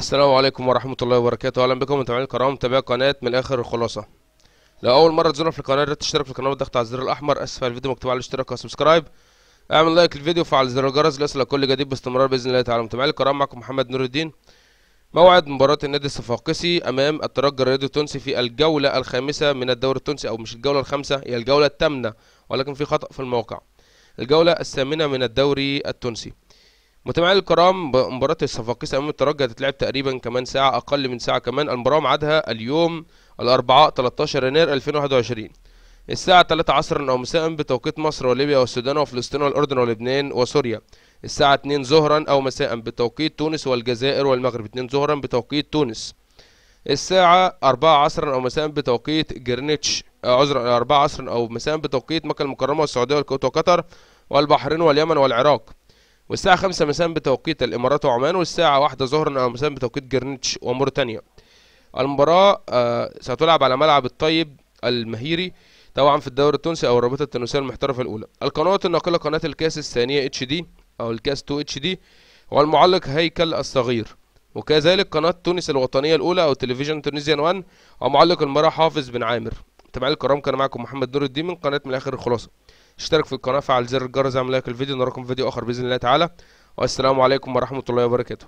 السلام عليكم ورحمة الله وبركاته أهلا بكم متابعين الكرام متابعي قناة من آخر الخلاصة لو أول مرة تزورنا في القناة ريت تشترك في القناة بالضغط على الزر الأحمر أسفل الفيديو مكتوب على الاشتراك وسبسكرايب اعمل لايك للفيديو وفعل زر الجرس ليصلك كل جديد باستمرار بإذن الله تعالى متابعينا الكرام معكم محمد نور الدين موعد مباراة النادي الصفاقسي أمام الترجي الرياضي التونسي في الجولة الخامسة من الدوري التونسي أو مش الجولة الخامسة هي الجولة الثامنة ولكن في خطأ في الموقع الجولة الثامنة من الدوري التونسي متابعينا الكرام مباراة الصفاقيس امام الترجي هتتلعب تقريبا كمان ساعة اقل من ساعة كمان المباراة ميعادها اليوم الاربعاء 13 يناير 2021 الساعة 3 عصرا او مساء بتوقيت مصر وليبيا والسودان وفلسطين والاردن ولبنان وسوريا الساعة 2 ظهرا او مساء بتوقيت تونس والجزائر والمغرب 2 ظهرا بتوقيت تونس الساعة 4 عصرا او مساء بتوقيت جرينتش آه، عذرا 4 عصرا او مساء بتوقيت مكة المكرمة والسعودية والكويت وقطر والبحرين واليمن والعراق والساعة خمسة مساء بتوقيت الإمارات وعمان والساعة واحدة ظهرا أو مساء بتوقيت جرينتش وموريتانيا المباراة آه، ستلعب على ملعب الطيب المهيري طبعا في الدوري التونسي أو الرابطة التونسية المحترفة الأولى القنوات الناقلة قناة الكاس الثانية اتش دي أو الكاس 2 اتش دي والمعلق هيكل الصغير وكذلك قناة تونس الوطنية الأولى أو تلفزيون تونسيان 1 ومعلق المباراة حافظ بن عامر تابعين الكرام كان معكم محمد نور الدين من قناة من الآخر الخلاصة اشترك في القناه فعل زر الجرس اعمل لايك الفيديو نراكم في فيديو اخر باذن الله تعالى والسلام عليكم ورحمه الله وبركاته